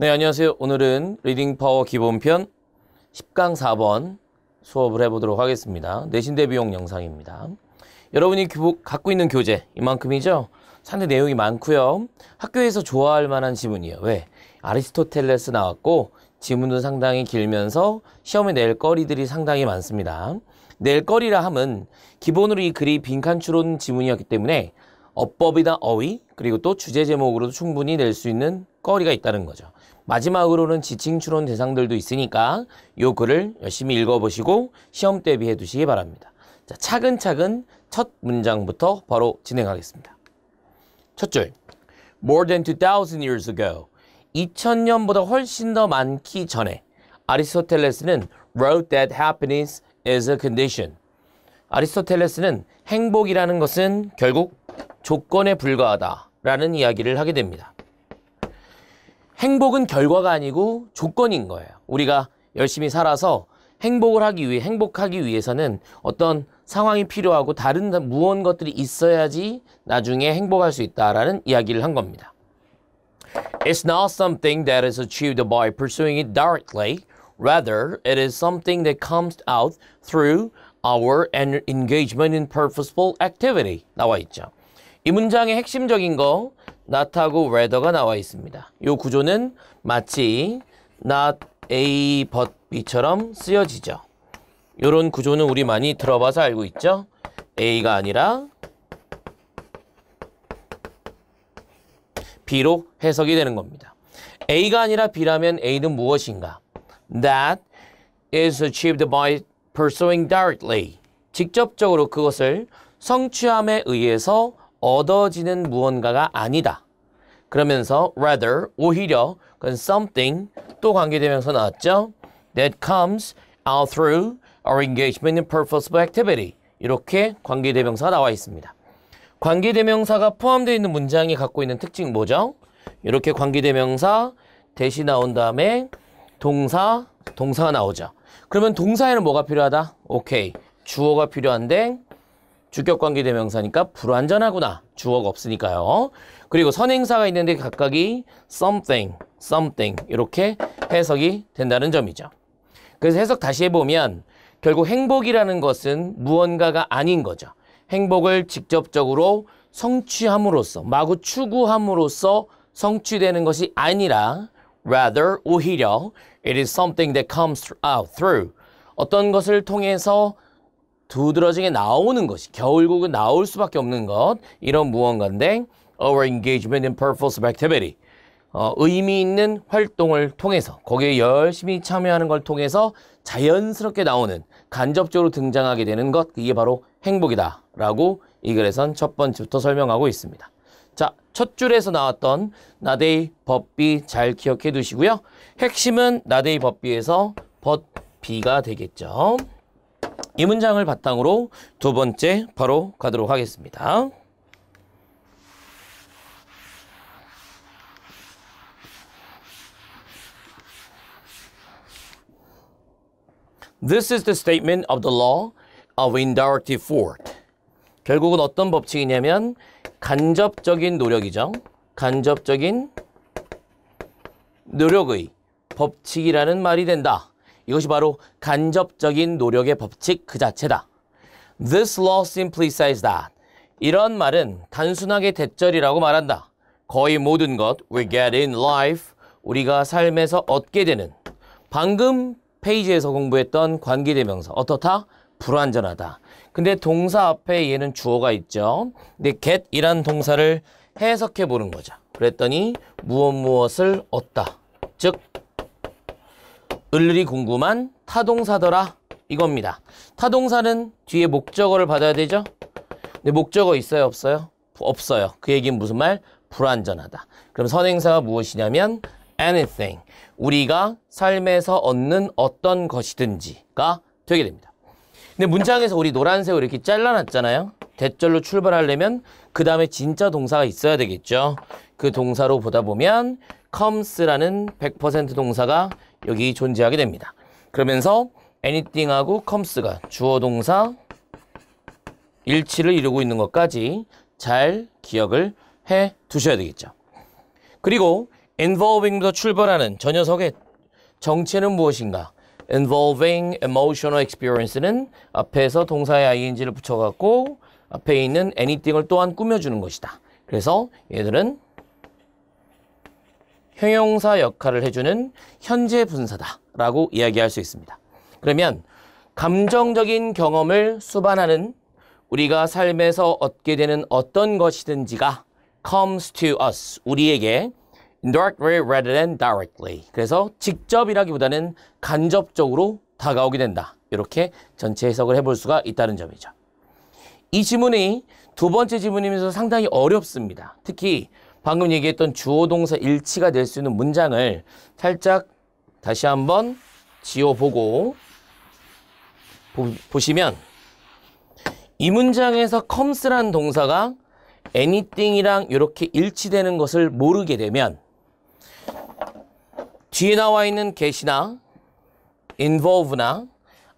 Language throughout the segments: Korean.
네, 안녕하세요. 오늘은 리딩 파워 기본편 10강 4번 수업을 해보도록 하겠습니다. 내신대 비용 영상입니다. 여러분이 갖고 있는 교재 이만큼이죠? 상당히 내용이 많고요. 학교에서 좋아할 만한 지문이에요. 왜? 아리스토텔레스 나왔고 지문도 상당히 길면서 시험에 낼 거리들이 상당히 많습니다. 낼 거리라 함은 기본으로 이 글이 빈칸 추론 지문이었기 때문에 어법이나 어휘 그리고 또 주제 제목으로도 충분히 낼 수 있는 거리가 있다는 거죠. 마지막으로는 지칭 추론 대상들도 있으니까 요 글을 열심히 읽어보시고 시험 대비해 두시기 바랍니다. 자, 차근차근 첫 문장부터 바로 진행하겠습니다. 첫 줄. More than 2000 years ago. 2000년보다 훨씬 더 많기 전에 아리스토텔레스는 wrote that happiness is a condition. 아리스토텔레스는 행복이라는 것은 결국 조건에 불과하다라는 이야기를 하게 됩니다. 행복은 결과가 아니고 조건인 거예요. 우리가 열심히 살아서 행복을 하기 위해 행복하기 위해서는 어떤 상황이 필요하고 다른 무언 것들이 있어야지 나중에 행복할 수 있다라는 이야기를 한 겁니다. It's not something that is achieved by pursuing it directly. Rather, it is something that comes out through our engagement in purposeful activity. 나와 있죠. 이 문장의 핵심적인 거 not하고 rather가 나와 있습니다. 이 구조는 마치 not a but b처럼 쓰여지죠. 이런 구조는 우리 많이 들어봐서 알고 있죠. a가 아니라 b로 해석이 되는 겁니다. a가 아니라 b라면 a는 무엇인가? That is achieved by pursuing directly. 직접적으로 그것을 성취함에 의해서 얻어지는 무언가가 아니다. 그러면서 rather, 오히려 그건 something 또 관계되면서 나왔죠. that comes out through our engagement in purposeful activity 이렇게 관계대명사가 나와 있습니다. 관계대명사가 포함되어 있는 문장이 갖고 있는 특징 뭐죠? 이렇게 관계대명사 대시 나온 다음에 동사, 동사가 나오죠. 그러면 동사에는 뭐가 필요하다? 오케이. 주어가 필요한데 주격관계 대명사니까 불완전하구나. 주어가 없으니까요. 그리고 선행사가 있는데 각각이 something, something 이렇게 해석이 된다는 점이죠. 그래서 해석 다시 해보면 결국 행복이라는 것은 무언가가 아닌 거죠. 행복을 직접적으로 성취함으로써 마구 추구함으로써 성취되는 것이 아니라 rather 오히려 it is something that comes out through 어떤 것을 통해서 두드러지게 나오는 것이 결국은 나올 수밖에 없는 것 이런 무언가인데 our engagement in purposeful activity 어, 의미 있는 활동을 통해서 거기에 열심히 참여하는 걸 통해서 자연스럽게 나오는 간접적으로 등장하게 되는 것 이게 바로 행복이다 라고 이 글에선 첫 번째부터 설명하고 있습니다. 자, 첫 줄에서 나왔던 나데이 법비 잘 기억해 두시고요. 핵심은 나데이 법비에서 법비가 되겠죠. 이 문장을 바탕으로 두 번째 바로 가도록 하겠습니다. This is the statement of the law of Indarty Ford. 결국은 어떤 법칙이냐면 간접적인 노력이죠. 간접적인 노력의 법칙이라는 말이 된다. 이것이 바로 간접적인 노력의 법칙 그 자체다. This law simply says that. 이런 말은 단순하게 대절이라고 말한다. 거의 모든 것 we get in life 우리가 삶에서 얻게 되는 방금 페이지에서 공부했던 관계대명사 어떻다? 불완전하다. 근데 동사 앞에 얘는 주어가 있죠. 근데 get이란 동사를 해석해 보는 거죠. 그랬더니 무엇 무엇을 얻다. 즉 을리 궁금한 타동사더라 이겁니다. 타동사는 뒤에 목적어를 받아야 되죠. 근데 목적어 있어요 없어요? 없어요. 그 얘기는 무슨 말? 불완전하다. 그럼 선행사가 무엇이냐면 anything. 우리가 삶에서 얻는 어떤 것이든지가 되게 됩니다. 근데 문장에서 우리 노란색으로 이렇게 잘라놨잖아요. 대절로 출발하려면 그 다음에 진짜 동사가 있어야 되겠죠. 그 동사로 보다 보면 comes라는 100% 동사가 여기 존재하게 됩니다. 그러면서 anything하고 comes가 주어 동사 일치를 이루고 있는 것까지 잘 기억을 해 두셔야 되겠죠. 그리고 involving부터 출발하는 저 녀석의 정체는 무엇인가? involving emotional experience는 앞에서 동사에 ing를 붙여갖고 앞에 있는 anything을 또한 꾸며주는 것이다. 그래서 얘들은 형용사 역할을 해주는 현재 분사다라고 이야기할 수 있습니다. 그러면 감정적인 경험을 수반하는 우리가 삶에서 얻게 되는 어떤 것이든지가 comes to us, 우리에게 indirectly rather than directly. 그래서 직접이라기보다는 간접적으로 다가오게 된다. 이렇게 전체 해석을 해볼 수가 있다는 점이죠. 이 지문이 두 번째 지문이면서 상당히 어렵습니다. 특히 방금 얘기했던 주어 동사 일치가 될 수 있는 문장을 살짝 다시 한번 지워보고 보, 시면이 문장에서 comes란 동사가 anything이랑 이렇게 일치되는 것을 모르게 되면 뒤에 나와 있는 get이나 involve나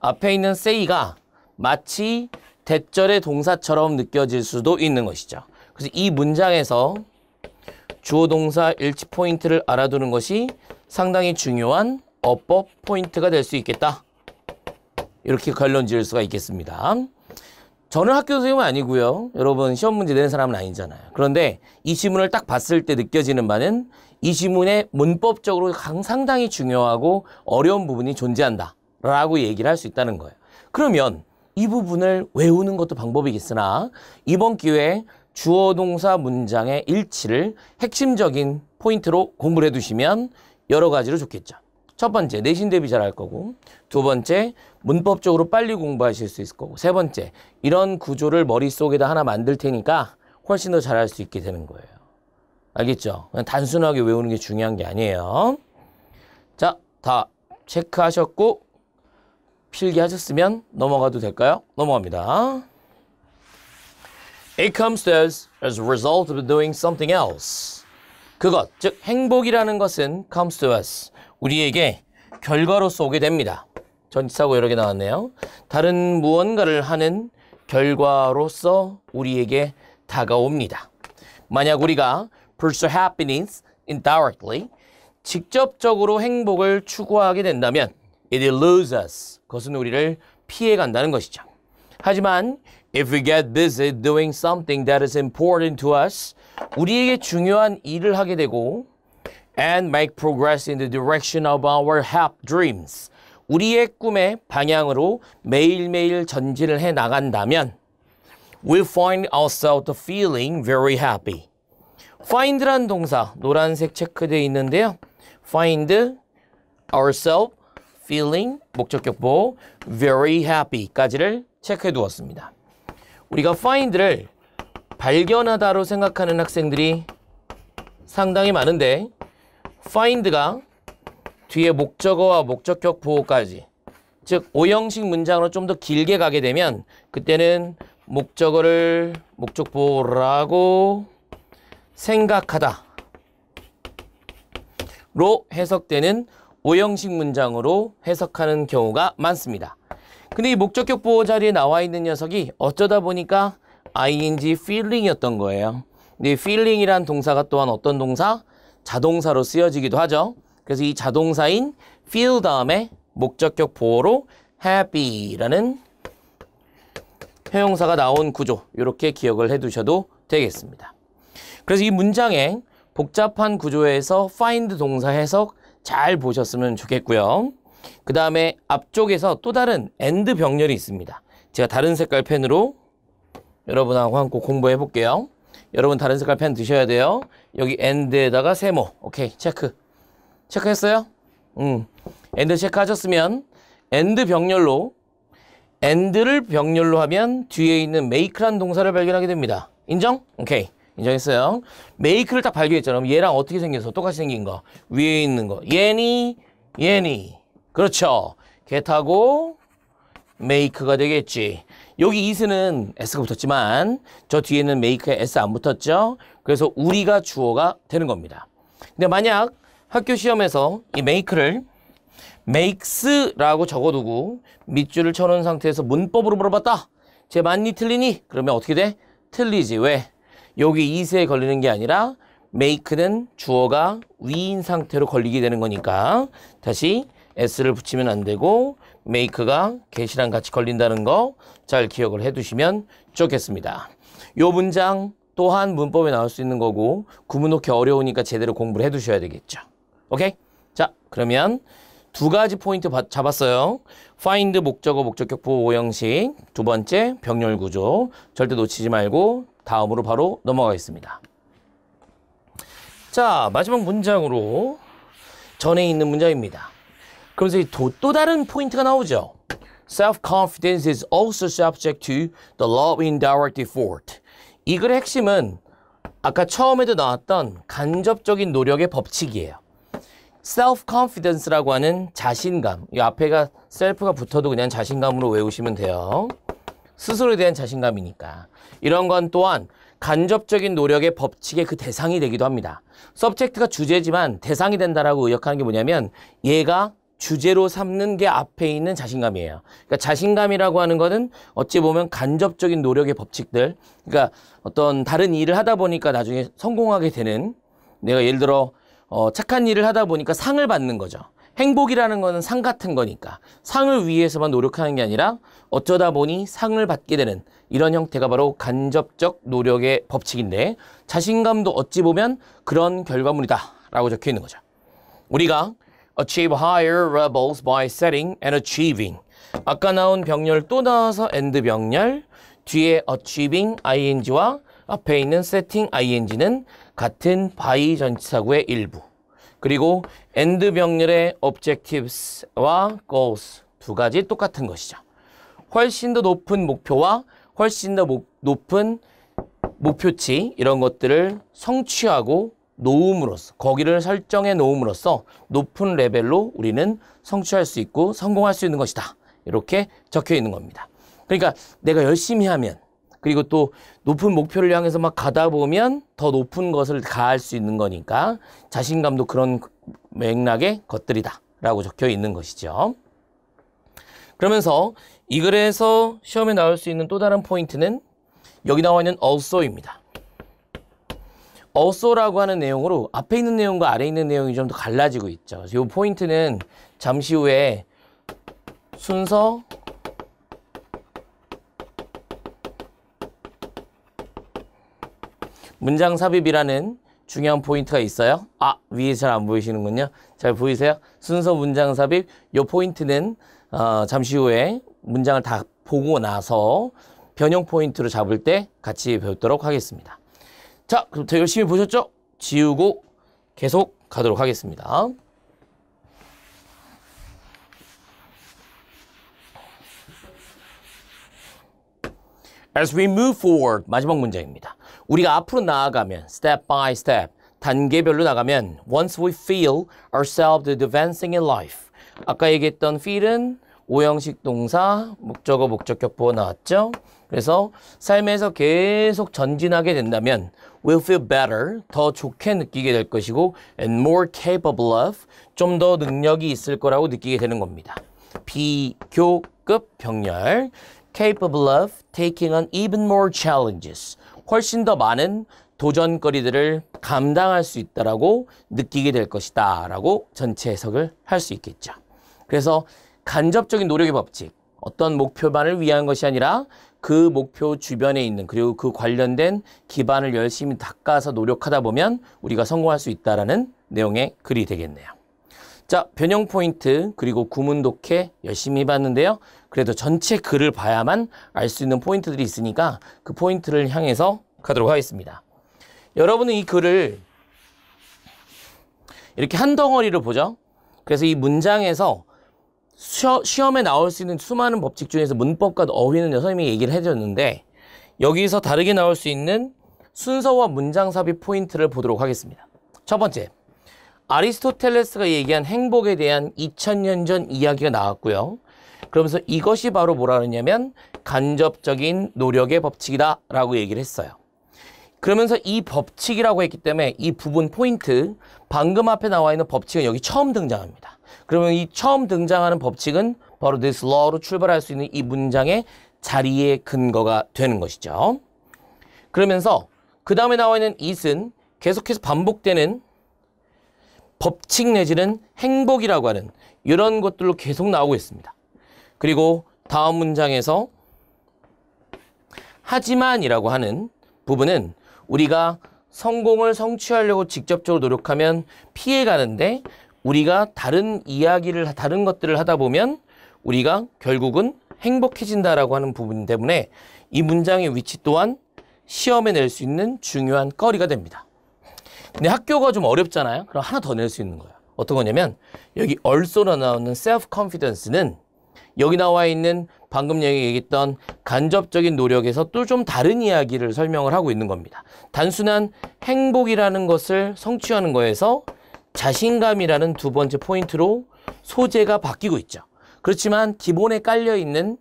앞에 있는 say가 마치 대절의 동사처럼 느껴질 수도 있는 것이죠. 그래서 이 문장에서 주어 동사 일치 포인트를 알아두는 것이 상당히 중요한 어법 포인트가 될 수 있겠다. 이렇게 결론 지을 수가 있겠습니다. 저는 학교 선생님은 아니고요. 여러분 시험 문제 내는 사람은 아니잖아요. 그런데 이시문을딱 봤을 때 느껴지는 바는 이시문의 문법적으로 상당히 중요하고 어려운 부분이 존재한다. 라고 얘기를 할 수 있다는 거예요. 그러면 이 부분을 외우는 것도 방법이겠으나 이번 기회에 주어 동사 문장의 일치를 핵심적인 포인트로 공부를 해두시면 여러 가지로 좋겠죠. 첫 번째, 내신 대비 잘할 거고 두 번째, 문법적으로 빨리 공부하실 수 있을 거고 세 번째, 이런 구조를 머릿속에다 하나 만들 테니까 훨씬 더 잘할 수 있게 되는 거예요. 알겠죠? 그냥 단순하게 외우는 게 중요한 게 아니에요. 자, 다 체크하셨고 필기하셨으면 넘어가도 될까요? 넘어갑니다. It comes to us as a result of doing something else. 그것, 즉 행복이라는 것은 comes to us. 우리에게 결과로서 오게 됩니다. 전치사고 여러 개 나왔네요. 다른 무언가를 하는 결과로서 우리에게 다가옵니다. 만약 우리가 pursue happiness indirectly, 직접적으로 행복을 추구하게 된다면 it eludes us. 그것은 우리를 피해간다는 것이죠. 하지만 If we get busy doing something that is important to us, 우리에게 중요한 일을 하게 되고 and make progress in the direction of our half dreams. 우리의 꿈의 방향으로 매일매일 전진을 해 나간다면 we find ourselves feeling very happy. find란 동사 노란색 체크되어 있는데요. find ourselves feeling 목적격보 very happy까지를 체크해 두었습니다. 우리가 find를 발견하다로 생각하는 학생들이 상당히 많은데 find가 뒤에 목적어와 목적격 부호까지즉 오형식 문장으로 좀 더 길게 가게 되면 그때는 목적어를 목적 부호라고 생각하다 로 해석되는 오형식 문장으로 해석하는 경우가 많습니다. 근데 이 목적격 보호 자리에 나와 있는 녀석이 어쩌다 보니까 ing feeling이었던 거예요. 근데 feeling이란 동사가 또한 어떤 동사? 자동사로 쓰여지기도 하죠. 그래서 이 자동사인 feel 다음에 목적격 보호로 happy라는 형용사가 나온 구조 이렇게 기억을 해두셔도 되겠습니다. 그래서 이 문장에 복잡한 구조에서 find 동사 해석 잘 보셨으면 좋겠고요. 그 다음에 앞쪽에서 또 다른 엔드 병렬이 있습니다. 제가 다른 색깔 펜으로 여러분하고 함께 공부해 볼게요. 여러분 다른 색깔 펜 드셔야 돼요. 여기 엔드에다가 세모. 오케이, 체크. 체크했어요? 음. 엔드 체크하셨으면 엔드 병렬로 엔드를 병렬로 하면 뒤에 있는 메이크란 동사를 발견하게 됩니다. 인정? 오케이. 인정했어요. 메이크를 딱 발견했잖아. 그 얘랑 어떻게 생겼어? 똑같이 생긴 거. 위에 있는 거. 얘니, 얘니. 그렇죠. get하고 make가 되겠지. 여기 is는 s가 붙었지만 저 뒤에는 make에 s 안 붙었죠. 그래서 우리가 주어가 되는 겁니다. 근데 만약 학교 시험에서 이 make를 makes라고 적어두고 밑줄을 쳐놓은 상태에서 문법으로 물어봤다. 제 많이 틀리니? 그러면 어떻게 돼? 틀리지. 왜? 여기 is에 걸리는 게 아니라 make는 주어가 위인 상태로 걸리게 되는 거니까 다시 s를 붙이면 안 되고 make가 get이랑 같이 걸린다는 거 잘 기억을 해두시면 좋겠습니다. 요 문장 또한 문법에 나올 수 있는 거고 구문 놓기 어려우니까 제대로 공부를 해두셔야 되겠죠. 오케이? 자 그러면 두 가지 포인트 잡았어요. find 목적어 목적격부 오형식 두 번째 병렬 구조 절대 놓치지 말고 다음으로 바로 넘어가겠습니다. 자 마지막 문장으로 전에 있는 문장입니다. 그러면서 또, 다른 포인트가 나오죠. Self-confidence is also subject to the law of indirect effort. 이 글의 핵심은 아까 처음에도 나왔던 간접적인 노력의 법칙이에요. self-confidence라고 하는 자신감. 이 앞에가 self가 붙어도 그냥 자신감으로 외우시면 돼요. 스스로에 대한 자신감이니까. 이런 건 또한 간접적인 노력의 법칙의 그 대상이 되기도 합니다. subject가 주제지만 대상이 된다라고 의역하는 게 뭐냐면 얘가 주제로 삼는 게 앞에 있는 자신감이에요. 그러니까 자신감이라고 하는 거는 어찌 보면 간접적인 노력의 법칙들, 그러니까 어떤 다른 일을 하다 보니까 나중에 성공하게 되는 내가 예를 들어 어, 착한 일을 하다 보니까 상을 받는 거죠. 행복이라는 거는 상 같은 거니까 상을 위해서만 노력하는 게 아니라 어쩌다 보니 상을 받게 되는 이런 형태가 바로 간접적 노력의 법칙인데 자신감도 어찌 보면 그런 결과물이다라고 적혀 있는 거죠. 우리가 achieve higher levels by setting and achieving. 아까 나온 병렬 또 나와서 and 병렬, 뒤에 achieving ing와 앞에 있는 setting ing는 같은 by 전치사구의 일부. 그리고 and 병렬의 objectives와 goals 두 가지 똑같은 것이죠. 훨씬 더 높은 목표와 훨씬 더 목, 높은 목표치 이런 것들을 성취하고 놓음으로써 거기를 설정해 놓음으로써 높은 레벨로 우리는 성취할 수 있고 성공할 수 있는 것이다. 이렇게 적혀 있는 겁니다. 그러니까 내가 열심히 하면 그리고 또 높은 목표를 향해서 막 가다 보면 더 높은 것을 가할 수 있는 거니까 자신감도 그런 맥락의 것들이다 라고 적혀 있는 것이죠. 그러면서 이 글에서 시험에 나올 수 있는 또 다른 포인트는 여기 나와 있는 also입니다. 어쏘라고 하는 내용으로 앞에 있는 내용과 아래 있는 내용이 좀 더 갈라지고 있죠. 이 포인트는 잠시 후에 순서 문장 삽입이라는 중요한 포인트가 있어요. 아, 위에 잘 안 보이시는군요. 잘 보이세요? 순서 문장 삽입, 이 포인트는 어, 잠시 후에 문장을 다 보고 나서 변형 포인트로 잡을 때 같이 배우도록 하겠습니다. 자, 그럼 더 열심히 보셨죠? 지우고 계속 가도록 하겠습니다. As we move forward, 마지막 문장입니다. 우리가 앞으로 나아가면, step by step, 단계별로 나가면, once we feel ourselves advancing in life. 아까 얘기했던 feel은 오형식 동사, 목적어, 목적격 보어 나왔죠? 그래서 삶에서 계속 전진하게 된다면 will feel better, 더 좋게 느끼게 될 것이고 and more capable of, 좀 더 능력이 있을 거라고 느끼게 되는 겁니다. 비교급 병렬 capable of taking on even more challenges, 훨씬 더 많은 도전거리들을 감당할 수 있다라고 느끼게 될 것이다 라고 전체 해석을 할 수 있겠죠. 그래서 간접적인 노력의 법칙, 어떤 목표만을 위한 것이 아니라 그 목표 주변에 있는 그리고 그 관련된 기반을 열심히 닦아서 노력하다 보면 우리가 성공할 수 있다라는 내용의 글이 되겠네요. 자, 변형 포인트 그리고 구문 독해 열심히 봤는데요. 그래도 전체 글을 봐야만 알 수 있는 포인트들이 있으니까 그 포인트를 향해서 가도록 하겠습니다. 여러분은 이 글을 이렇게 한덩어리를 보죠. 그래서 이 문장에서 시험, 에 나올 수 있는 수많은 법칙 중에서 문법과 어휘는 선생님이 얘기를 해줬는데 여기서 다르게 나올 수 있는 순서와 문장 삽입 포인트를 보도록 하겠습니다. 첫 번째, 아리스토텔레스가 얘기한 행복에 대한 2000년 전 이야기가 나왔고요. 그러면서 이것이 바로 뭐라 그러냐면 간접적인 노력의 법칙이다 라고 얘기를 했어요. 그러면서 이 법칙이라고 했기 때문에 이 부분 포인트 방금 앞에 나와 있는 법칙은 여기 처음 등장합니다. 그러면 이 처음 등장하는 법칙은 바로 this law로 출발할 수 있는 이 문장의 자리의 근거가 되는 것이죠. 그러면서 그 다음에 나와 있는 it은 계속해서 반복되는 법칙 내지는 행복이라고 하는 이런 것들로 계속 나오고 있습니다. 그리고 다음 문장에서 하지만이라고 하는 부분은 우리가 성공을 성취하려고 직접적으로 노력하면 피해가는데 우리가 다른 이야기를 다른 것들을 하다 보면 우리가 결국은 행복해진다라고 하는 부분 때문에 이 문장의 위치 또한 시험에 낼 수 있는 중요한 거리가 됩니다. 근데 학교가 좀 어렵잖아요. 그럼 하나 더 낼 수 있는 거예요. 어떤 거냐면 여기 얼소로 나오는 self confidence는 여기 나와 있는 방금 얘기했던 간접적인 노력에서 또 좀 다른 이야기를 설명을 하고 있는 겁니다. 단순한 행복이라는 것을 성취하는 거에서 자신감이라는 두 번째 포인트로 소재가 바뀌고 있죠. 그렇지만 기본에 깔려있는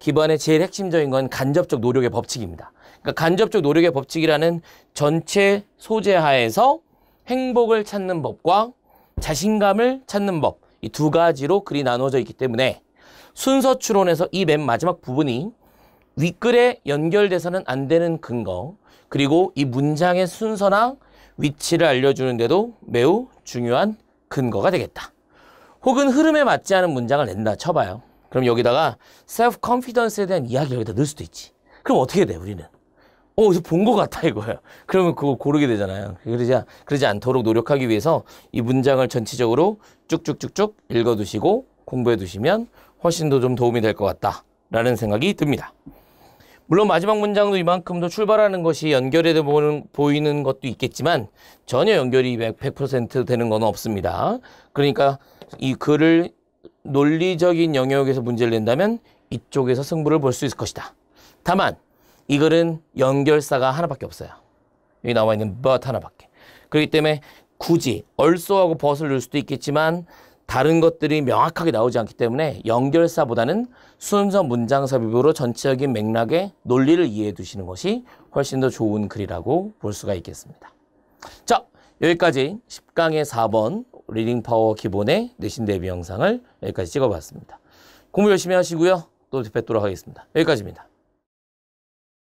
기본의 제일 핵심적인 건 간접적 노력의 법칙입니다. 그러니까 간접적 노력의 법칙이라는 전체 소재 하에서 행복을 찾는 법과 자신감을 찾는 법 이 두 가지로 글이 나눠져 있기 때문에 순서 추론에서 이 맨 마지막 부분이 윗글에 연결돼서는 안 되는 근거 그리고 이 문장의 순서나 위치를 알려주는데도 매우 중요한 근거가 되겠다. 혹은 흐름에 맞지 않은 문장을 낸다 쳐봐요. 그럼 여기다가 self confidence에 대한 이야기를 여기다 넣을 수도 있지. 그럼 어떻게 돼 우리는? 어, 어디서 본것 같아 이거예요. 그러면 그거 고르게 되잖아요. 그러지, 그러지 않도록 노력하기 위해서 이 문장을 전체적으로 쭉쭉쭉쭉 읽어두시고 공부해 두시면 훨씬 더 좀 도움이 될 것 같다라는 생각이 듭니다. 물론 마지막 문장도 이만큼도 출발하는 것이 연결해보 보이는 것도 있겠지만 전혀 연결이 100% 되는 건 없습니다. 그러니까 이 글을 논리적인 영역에서 문제를 낸다면 이쪽에서 승부를 볼 수 있을 것이다. 다만 이 글은 연결사가 하나밖에 없어요. 여기 나와 있는 but 하나밖에. 그렇기 때문에 굳이 얼쏘하고 벗을 넣을 수도 있겠지만 다른 것들이 명확하게 나오지 않기 때문에 연결사보다는 순서 문장 삽입으로 전체적인 맥락의 논리를 이해해 두시는 것이 훨씬 더 좋은 글이라고 볼 수가 있겠습니다. 자, 여기까지 10강의 4번 리딩 파워 기본의 내신 대비 영상을 여기까지 찍어봤습니다. 공부 열심히 하시고요. 또 뵙도록 하겠습니다. 여기까지입니다.